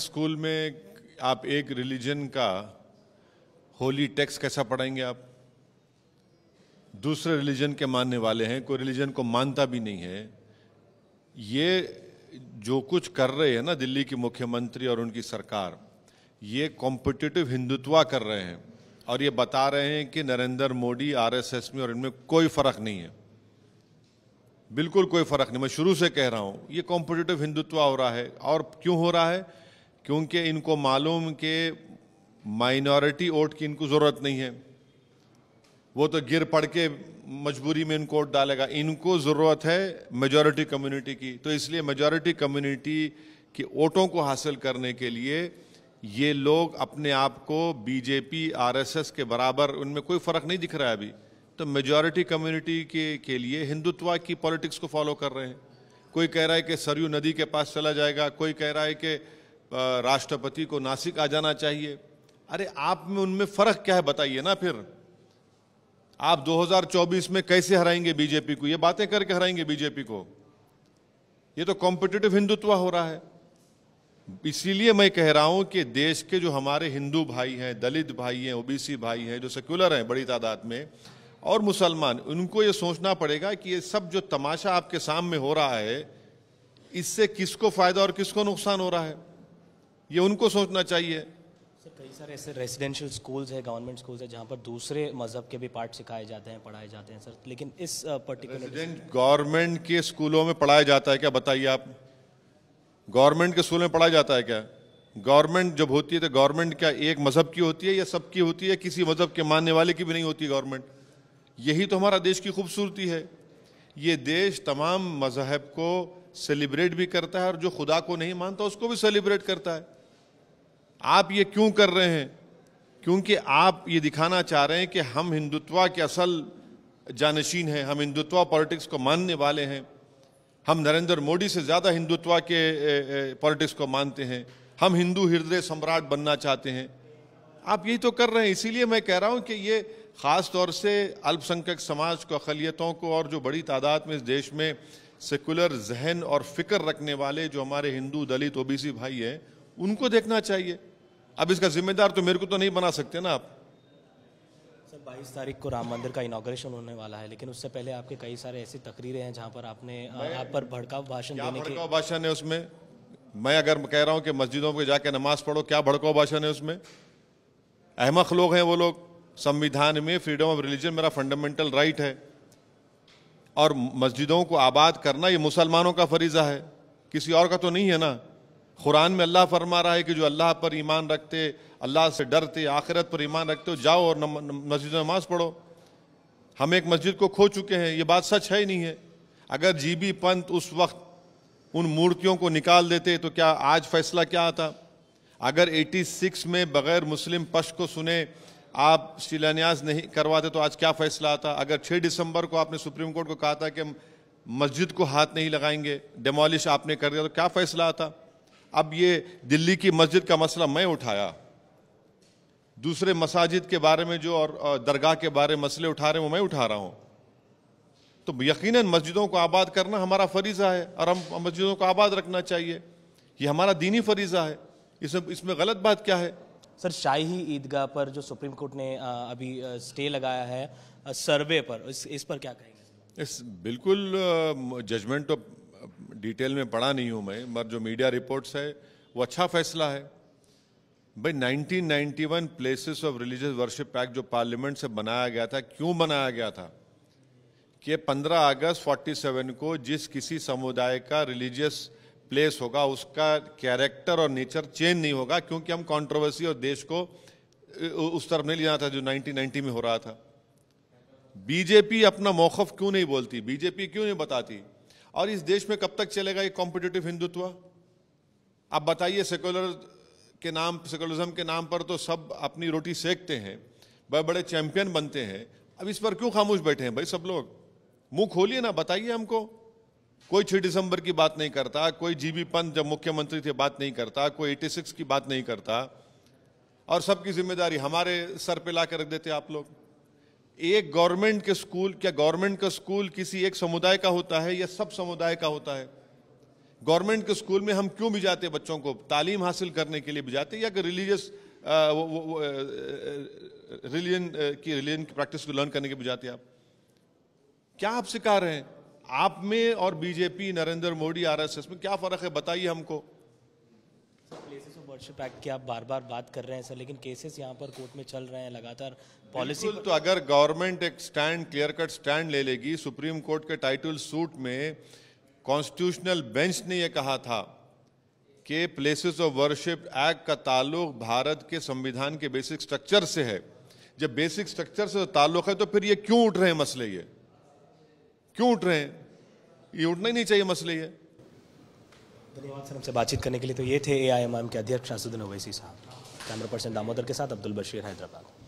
school में आप एक रिलीजन का होली टेक्स कैसा पढ़ाएंगे आप दूसरे रिलीजन के मानने वाले हैं कोई रिलीजन को मानता भी नहीं है ये जो कुछ कर रहे हैं ना दिल्ली की मुख्यमंत्री और उनकी सरकार ये कॉम्पिटिटिव हिंदुत्व कर रहे हैं और ये बता रहे हैं कि नरेंद्र मोदी आरएसएस में और इनमें कोई फ़र्क नहीं है बिल्कुल कोई फ़र्क नहीं मैं शुरू से कह रहा हूं ये कॉम्पिटिटिव हिंदुत्व हो रहा है और क्यों हो रहा है क्योंकि इनको मालूम कि माइनॉरिटी वोट की इनको ज़रूरत नहीं है वो तो गिर पड़ के मजबूरी में इनको वोट डालेगा इनको ज़रूरत है मेजॉरिटी कम्युनिटी की तो इसलिए मेजॉरिटी कम्युनिटी की वोटों को हासिल करने के लिए ये लोग अपने आप को बीजेपी आरएसएस के बराबर उनमें कोई फ़र्क नहीं दिख रहा है अभी तो मेजॉरिटी कम्युनिटी के के लिए हिंदुत्व की पॉलिटिक्स को फॉलो कर रहे हैं कोई कह रहा है कि सरयू नदी के पास चला जाएगा कोई कह रहा है कि राष्ट्रपति को नासिक आ जाना चाहिए अरे आप में उनमें फर्क क्या है बताइए ना फिर आप 2024 में कैसे हराएंगे बीजेपी को ये बातें करके हराएंगे बीजेपी को ये तो कॉम्पिटिटिव हिंदुत्व हो रहा है इसीलिए मैं कह रहा हूं कि देश के जो हमारे हिंदू भाई हैं दलित भाई हैं ओबीसी भाई हैं जो सेक्युलर हैं बड़ी तादाद में और मुसलमान उनको ये सोचना पड़ेगा कि ये सब जो तमाशा आपके सामने हो रहा है इससे किसको फायदा और किसको नुकसान हो रहा है ये उनको सोचना चाहिए सर कई सारे ऐसे रेजिडेंशियल स्कूल्स है गवर्नमेंट स्कूल्स है जहाँ पर दूसरे मजहब के भी पार्ट सिखाए जाते हैं पढ़ाए जाते हैं सर लेकिन इस पर्टिकुलर गवर्नमेंट के स्कूलों में पढ़ाया जाता है क्या बताइए आप गवर्नमेंट के स्कूल में पढ़ाया जाता है क्या गवर्नमेंट जब होती है तो गवर्नमेंट क्या एक मजहब की होती है या सबकी होती है किसी मजहब के मानने वाले की भी नहीं होती गवर्नमेंट यही तो हमारा देश की खूबसूरती है ये देश तमाम मजहब को सेलिब्रेट भी करता है और जो खुदा को नहीं मानता उसको भी सेलिब्रेट करता है आप ये क्यों कर रहे हैं क्योंकि आप ये दिखाना चाह रहे हैं कि हम हिंदुत्व के असल जानशीन हैं हम हिंदुत्व पॉलिटिक्स को मानने वाले हैं हम नरेंद्र मोदी से ज़्यादा हिंदुत्व के पॉलिटिक्स को मानते हैं हम हिंदू हृदय सम्राट बनना चाहते हैं आप यही तो कर रहे हैं इसीलिए मैं कह रहा हूं कि ये ख़ास तौर से अल्पसंख्यक समाज को अखिलियतों को और जो बड़ी तादाद में इस देश में सेकुलर जहन और फिक्र रखने वाले जो हमारे हिंदू दलित ओबीसी भाई हैं उनको देखना चाहिए अब इसका जिम्मेदार तो मेरे को तो नहीं बना सकते ना आप सर 22 तारीख को राम मंदिर का इनाग्रेशन होने वाला है लेकिन उससे पहले आपके कई सारे ऐसी तकरीरें हैं जहां पर आपने आप पर भड़काऊ भाषण देने के भाषण है उसमें मैं अगर कह रहा हूं कि मस्जिदों पर जाके नमाज पढ़ो क्या भड़काऊ भाषण है उसमें अहमक लोग हैं वो लोग संविधान में फ्रीडम ऑफ रिलीजन मेरा फंडामेंटल राइट है और मस्जिदों को आबाद करना ये मुसलमानों का फरीज़ा है किसी और का तो नहीं है ना कुरान में अल्लाह फरमा रहा है कि जो अल्लाह पर ईमान रखते अल्लाह से डरते आखिरत पर ईमान रखते हो जाओ और मस्जिद में नमाज़ पढ़ो हम एक मस्जिद को खो चुके हैं ये बात सच है ही नहीं है अगर जीबी पंत उस वक्त उन मूर्तियों को निकाल देते तो क्या आज फैसला क्या आता अगर 86 में बगैर मुस्लिम पक्ष को सुने आप शिलान्यास नहीं करवाते तो आज क्या फैसला आता अगर 6 दिसंबर को आपने सुप्रीम कोर्ट को कहा था कि मस्जिद को हाथ नहीं लगाएंगे डेमोलिश आपने कर दिया तो क्या फैसला आता अब ये दिल्ली की मस्जिद का मसला मैं उठाया दूसरे मसाजिद के बारे में जो और दरगाह के बारे में मसले उठा रहे हैं वो मैं उठा रहा हूँ तो यकीनन मस्जिदों को आबाद करना हमारा फरीज़ा है और हम मस्जिदों को आबाद रखना चाहिए ये हमारा दीनी फरीज़ा है इसमें इसमें गलत बात क्या है सर शाही ईदगाह पर जो सुप्रीम कोर्ट ने अभी स्टे लगाया है सर्वे पर इस, इस पर क्या कहेंगे इस बिल्कुल जजमेंट ऑफ तो डिटेल में पढ़ा नहीं हूं मैं मगर जो मीडिया रिपोर्ट्स है वो अच्छा फैसला है भाई 1991 places of religious worship act जो पार्लियामेंट से बनाया गया था क्यों बनाया गया था कि 15 अगस्त 47 को जिस किसी समुदाय का रिलीजियस प्लेस होगा उसका कैरेक्टर और नेचर चेंज नहीं होगा क्योंकि हम कंट्रोवर्सी और देश को उस तरफ नहीं लिया था जो 1990 में हो रहा था बीजेपी अपना मौकफ क्यों नहीं बोलती बीजेपी क्यों नहीं बताती और इस देश में कब तक चलेगा ये कॉम्पिटिटिव हिंदुत्व आप बताइए सेकुलर के नाम सेकुलरिज्म के नाम पर तो सब अपनी रोटी सेकते हैं बड़े बड़े चैंपियन बनते हैं अब इस पर क्यों खामोश बैठे हैं भाई सब लोग मुंह खोलिए ना बताइए हमको कोई छः दिसंबर की बात नहीं करता कोई जीबी पंत जब मुख्यमंत्री थे बात नहीं करता कोई सिक्स की बात नहीं करता और सबकी जिम्मेदारी हमारे सर पे ला के रख देते आप लोग एक गवर्नमेंट के स्कूल क्या गवर्नमेंट का स्कूल किसी एक समुदाय का होता है या सब समुदाय का होता है गवर्नमेंट के स्कूल में हम क्यों भी जाते बच्चों को तालीम हासिल करने के लिए भी जाते या रिलीजियस रिलीजन की रिलीजन की प्रैक्टिस को लर्न करने के जाते आप क्या आप सिखा रहे हैं आप में और बीजेपी नरेंद्र मोदी आरएसएस में क्या फ़र्क है बताइए हमको वर्शिप एक्ट की आप बार बार बात कर रहे हैं सर लेकिन केसेस यहाँ पर कोर्ट में चल रहे हैं लगातार पॉलिसी तो अगर गवर्नमेंट एक स्टैंड क्लियर कट स्टैंड ले लेगी सुप्रीम कोर्ट के टाइटल सूट में कॉन्स्टिट्यूशनल बेंच ने यह कहा था कि प्लेसेस ऑफ वर्शिप एक्ट का ताल्लुक भारत के संविधान के बेसिक स्ट्रक्चर से है जब बेसिक स्ट्रक्चर से ताल्लुक है तो फिर ये क्यों उठ रहे हैं मसले ये क्यों उठ रहे हैं ये उठना ही नहीं चाहिए मसले ये धन्यवाद सर हमसे बातचीत करने के लिए तो ये थे ए आई एम के अध्यक्ष शासुद्दीन अवैसी साहब कैमरा पर्सन दामोदर के साथ अब्दुल बशीर हैदराबाद